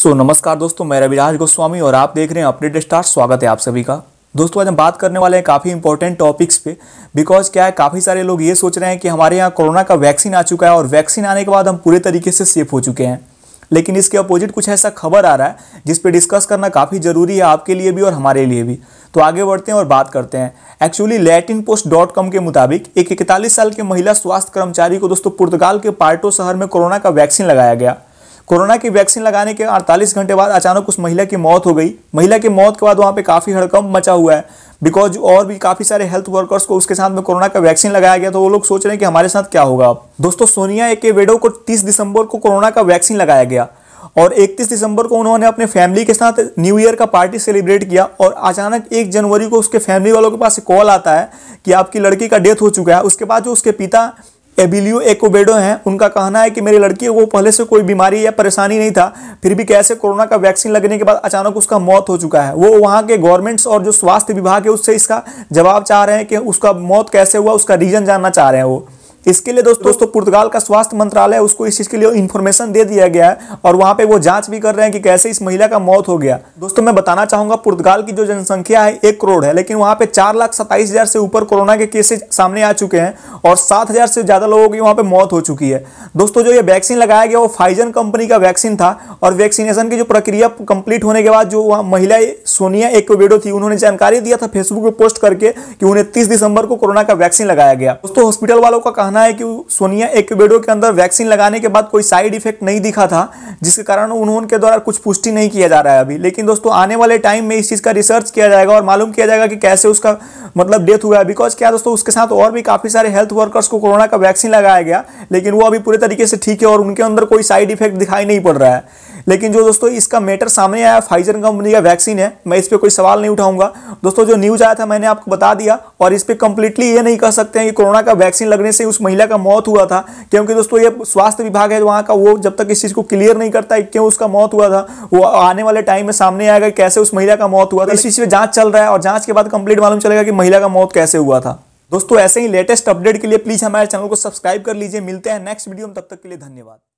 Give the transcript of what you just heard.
सो so, नमस्कार दोस्तों मैं रविराज गोस्वामी और आप देख रहे हैं अपडेट स्टार स्वागत है आप सभी का दोस्तों आज हम बात करने वाले हैं काफ़ी इंपॉर्टेंट टॉपिक्स पे बिकॉज क्या है काफ़ी सारे लोग ये सोच रहे हैं कि हमारे यहाँ कोरोना का वैक्सीन आ चुका है और वैक्सीन आने के बाद हम पूरे तरीके से सेफ हो चुके हैं लेकिन इसके अपोजिट कुछ ऐसा खबर आ रहा है जिस पर डिस्कस करना काफ़ी ज़रूरी है आपके लिए भी और हमारे लिए भी तो आगे बढ़ते हैं और बात करते हैं actually Latin post dot com के मुताबिक एक इकतालीस साल के महिला स्वास्थ्य कर्मचारी को दोस्तों पुर्तगाल के पार्टो शहर में कोरोना का वैक्सीन लगाया गया कोरोना की वैक्सीन लगाने के 48 घंटे बाद अचानक उस महिला की मौत हो गई महिला की मौत के बाद वहाँ पे काफ़ी हड़कंप मचा हुआ है बिकॉज और भी काफ़ी सारे हेल्थ वर्कर्स को उसके साथ में कोरोना का वैक्सीन लगाया गया तो वो लोग सोच रहे हैं कि हमारे साथ क्या होगा दोस्तों सोनिया एके वेडो को तीस दिसंबर को कोरोना का वैक्सीन लगाया गया और 31 दिसंबर को उन्होंने अपने फैमिली के साथ न्यू ईयर का पार्टी सेलिब्रेट किया और अचानक एक जनवरी को उसके फैमिली वालों के पास कॉल आता है कि आपकी लड़की का डेथ हो चुका है उसके बाद जो उसके पिता एबिलियो एकोबेडो हैं उनका कहना है कि मेरी लड़की को पहले से कोई बीमारी या परेशानी नहीं था फिर भी कैसे कोरोना का वैक्सीन लगने के बाद अचानक उसका मौत हो चुका है वो वहाँ के गवर्नमेंट्स और जो स्वास्थ्य विभाग है उससे इसका जवाब चाह रहे हैं कि उसका मौत कैसे हुआ उसका रीज़न जानना चाह रहे हैं वो इसके लिए दोस्तों तो- दोस्तों पुर्तगाल का स्वास्थ्य मंत्रालय उसको इस चीज़ के लिए इन्फॉर्मेशन दे दिया गया है और वहां पे वो जांच भी कर रहे हैं कि कैसे इस महिला का मौत हो गया दोस्तों मैं बताना चाहूंगा पुर्तगाल की जो जनसंख्या है एक करोड़ है लेकिन वहां पे चार लाख सत्ताईस हज़ार से ऊपर कोरोना के केसेज सामने आ चुके हैं और सात हज़ार से ज़्यादा लोगों की वहां पर मौत हो चुकी है दोस्तों जो ये वैक्सीन लगाया गया वो फाइजन कंपनी का वैक्सीन था और वैक्सीनेशन की जो प्रक्रिया कंप्लीट होने के बाद जो वहां महिला सोनिया एक्वेडो थी उन्होंने जानकारी दिया था फेसबुक पर पोस्ट करके कि उन्हें तीस दिसंबर को कोरोना का वैक्सीन लगाया गया दोस्तों हॉस्पिटल वालों का कहना है कि सोनिया एक्वेडो के अंदर वैक्सीन लगाने के बाद कोई साइड इफेक्ट नहीं दिखा था जिसके कारण उन्होंने के द्वारा कुछ पुष्टि नहीं किया जा रहा है अभी लेकिन दोस्तों आने वाले टाइम में इस चीज़ का रिसर्च किया जाएगा और मालूम किया जाएगा कि कैसे उसका मतलब डेथ हुआ है बिकॉज क्या दोस्तों उसके साथ और भी काफ़ी सारे हेल्थ वर्कर्स को कोरोना का वैक्सीन लगाया गया लेकिन वो अभी पूरे तरीके से ठीक है और उनके अंदर कोई साइड इफेक्ट दिखाई नहीं पड़ रहा है लेकिन जो दोस्तों इसका मैटर सामने आया फाइजर कंपनी का वैक्सीन है मैं इस पर कोई सवाल नहीं उठाऊंगा दोस्तों जो न्यूज़ आया था मैंने आपको बता दिया और इस पर कंप्लीटली ये नहीं कह सकते हैं कि कोरोना का वैक्सीन लगने से उस महिला का मौत हुआ था क्योंकि दोस्तों ये स्वास्थ्य विभाग है तो वहाँ का वो जब तक इस चीज़ को क्लियर नहीं करता है क्यों उसका मौत हुआ था वो आने वाले टाइम में सामने आएगा कैसे उस महिला का मौत हुआ था इस चीज़ पर जाँच चल रहा है और जाँच के बाद कंप्लीट मालूम चलेगा कि महिला का मौत कैसे हुआ था दोस्तों ऐसे ही लेटेस्ट अपडेट के लिए प्लीज़ हमारे चैनल को सब्सक्राइब कर लीजिए मिलते हैं नेक्स्ट वीडियो में तब तक के लिए धन्यवाद